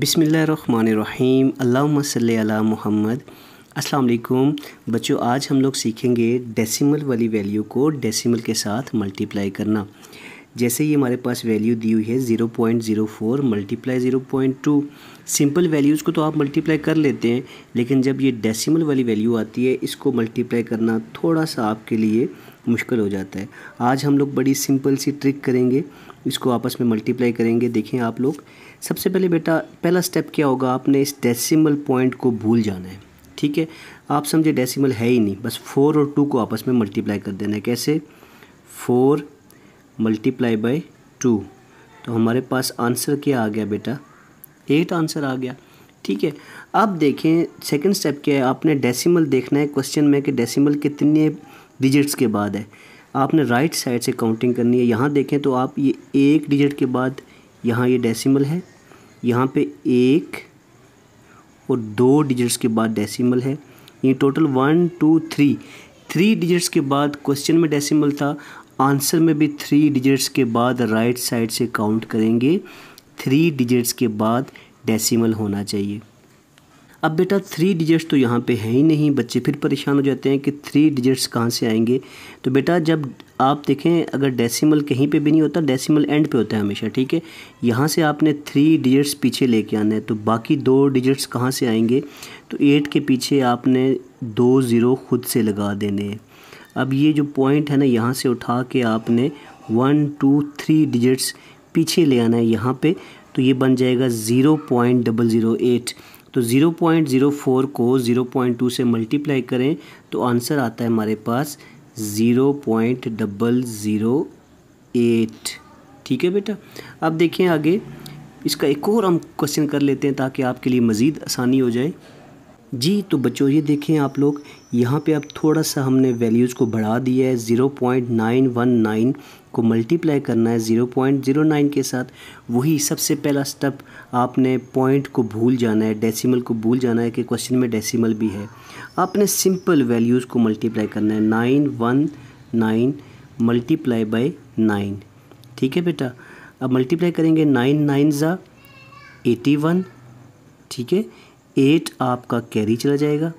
बिसमीम सल मोहम्मद अस्सलाम बच्चों आज हम लोग सीखेंगे डेसिमल वाली वैल्यू को डेसिमल के साथ मल्टीप्लाई करना जैसे ये हमारे पास वैल्यू दी हुई है zero point zero four multiply zero point two simple values को तो आप मल्टीप्लाई कर लेते हैं लेकिन जब ये डेसिमल वाली वैल्यू आती है इसको मल्टीप्लाई करना थोड़ा सा आपके लिए मुश्किल हो जाता है आज हम लोग बड़ी सिंपल सी ट्रिक करेंगे इसको आपस में मल्टीप्लाई करेंगे देखें आप लोग सबसे पहले बेटा पहला स्टेप क्या होगा आपने इस डेसिमल पॉइंट को भूल जाना है ठीक है आप समझे डेसिमल है ही नहीं बस फोर और टू को आपस में मल्टीप्लाई कर देना है कैसे फोर मल्टीप्लाई बाई टू तो हमारे पास आंसर क्या आ गया बेटा एट आंसर आ गया ठीक है अब देखें सेकंड स्टेप क्या है आपने डेसिमल देखना है क्वेश्चन में कि डेसिमल कितने डिजिट्स के बाद है आपने राइट साइड से काउंटिंग करनी है यहाँ देखें तो आप ये एक डिजिट के बाद यहाँ ये डेसिमल है यहाँ पे एक और दो डिजिट्स के बाद डेसिमल है ये total one two three three digits के बाद क्वेश्चन में डेसिमल था आंसर में भी थ्री डिजिट्स के बाद राइट साइड से काउंट करेंगे थ्री डिजिट्स के बाद डेसिमल होना चाहिए अब बेटा थ्री डिजिट्स तो यहाँ पे है ही नहीं बच्चे फिर परेशान हो जाते हैं कि थ्री डिजिट्स कहाँ से आएंगे तो बेटा जब आप देखें अगर डेसिमल कहीं पे भी नहीं होता डेसिमल एंड पे होता है हमेशा ठीक है यहाँ से आपने थ्री डिजिट्स पीछे लेके आना है तो बाकी दो डिजिट्स कहाँ से आएंगे तो एट के पीछे आपने दो ज़ीरो खुद से लगा देने हैं अब ये जो पॉइंट है ना यहाँ से उठा के आपने वन टू थ्री डिजिट्स पीछे ले आना है यहाँ पर तो ये बन जाएगा zero point double zero eight तो 0.04 को 0.2 से मल्टीप्लाई करें तो आंसर आता है हमारे पास ज़ीरो पॉइंट डबल ठीक है बेटा अब देखें आगे इसका एक और हम क्वेश्चन कर लेते हैं ताकि आपके लिए मज़ीद आसानी हो जाए जी तो बच्चों ये देखें आप लोग यहाँ पे अब थोड़ा सा हमने वैल्यूज़ को बढ़ा दिया है zero point nine one nine को मल्टीप्लाई करना है ज़ीरो पॉइंट ज़ीरो नाइन के साथ वही सबसे पहला स्टेप आपने पॉइंट को भूल जाना है डेसिमल को भूल जाना है कि क्वेश्चन में डेसिमल भी है आपने सिंपल वैल्यूज़ को मल्टीप्लाई करना है nine one nine multiply by nine ठीक है बेटा अब मल्टीप्लाई करेंगे नाइन नाइन ज़ा एटी वन ठीक है एट आपका कैरी चला जाएगा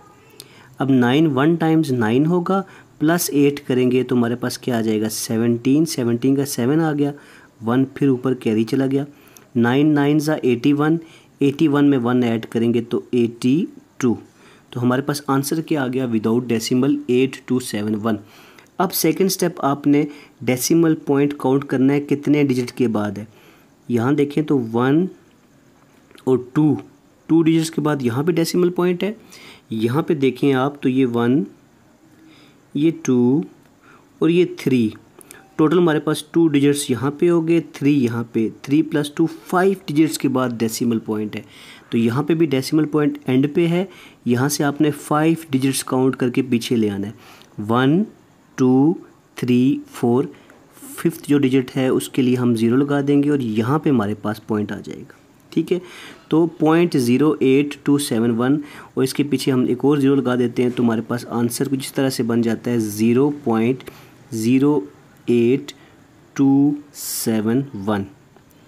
अब नाइन वन टाइम्स नाइन होगा प्लस एट करेंगे तो हमारे पास क्या आ जाएगा सेवनटीन सेवनटीन का सेवन आ गया वन फिर ऊपर कैरी चला गया नाइन नाइन ज़ा एटी वन एटी वन में वन ऐड करेंगे तो एटी टू तो हमारे पास आंसर क्या आ गया without decimal eight two seven one अब सेकंड स्टेप आपने डेसिमल पॉइंट काउंट करना है कितने डिजिट के बाद है यहाँ देखें तो वन और टू टू डिजिट्स के बाद यहाँ पे डेसिमल पॉइंट है यहाँ पे देखें आप तो ये वन ये टू और ये थ्री टोटल हमारे पास टू डिजिट्स यहाँ पे हो गए थ्री यहाँ पे three plus two five digits के बाद डेसिमल पॉइंट है तो यहाँ पे भी डेसिमल पॉइंट एंड पे है यहाँ से आपने फाइव डिजिट्स काउंट करके पीछे ले आना है one two three four fifth जो डिजिट है उसके लिए हम ज़ीरो लगा देंगे और यहाँ पे हमारे पास पॉइंट आ जाएगा ठीक है तो point zero eight two seven one और इसके पीछे हम एक और ज़ीरो लगा देते हैं तो हमारे पास आंसर कुछ इस तरह से बन जाता है zero point zero eight two seven one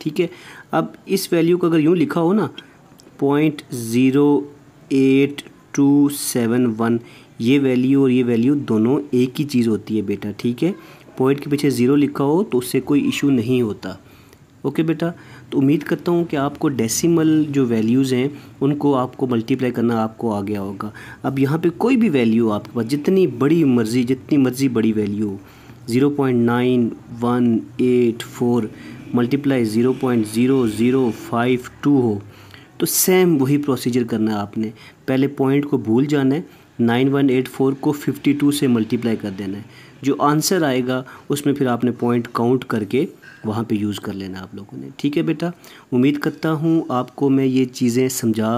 ठीक है अब इस वैल्यू को अगर यूँ लिखा हो ना point zero eight two seven one ये वैल्यू और ये वैल्यू दोनों एक ही चीज़ होती है बेटा ठीक है पॉइंट के पीछे ज़ीरो लिखा हो तो उससे कोई इशू नहीं होता ओके बेटा तो उम्मीद करता हूँ कि आपको डेसिमल जो वैल्यूज़ हैं उनको आपको मल्टीप्लाई करना आपको आ गया होगा अब यहाँ पे कोई भी वैल्यू आपके पास जितनी बड़ी मर्ज़ी जितनी मर्ज़ी बड़ी value zero point nine one eight four multiply zero point zero zero five two हो तो सेम वही प्रोसीजर करना है आपने पहले पॉइंट को भूल जाना है नाइन वन एट फोर को फिफ्टी टू से मल्टीप्लाई कर देना है जो आंसर आएगा उसमें फिर आपने पॉइंट काउंट करके वहाँ पे यूज़ कर लेना आप लोगों ने ठीक है बेटा उम्मीद करता हूँ आपको मैं ये चीज़ें समझा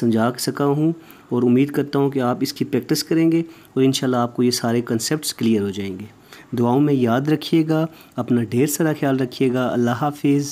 समझा सका हूँ और उम्मीद करता हूँ कि आप इसकी प्रैक्टिस करेंगे और इन आपको ये सारे कंसेप्ट क्लियर हो जाएंगे दुआओं में याद रखिएगा अपना ढेर सारा ख्याल रखिएगा अल्लाह हाफिज़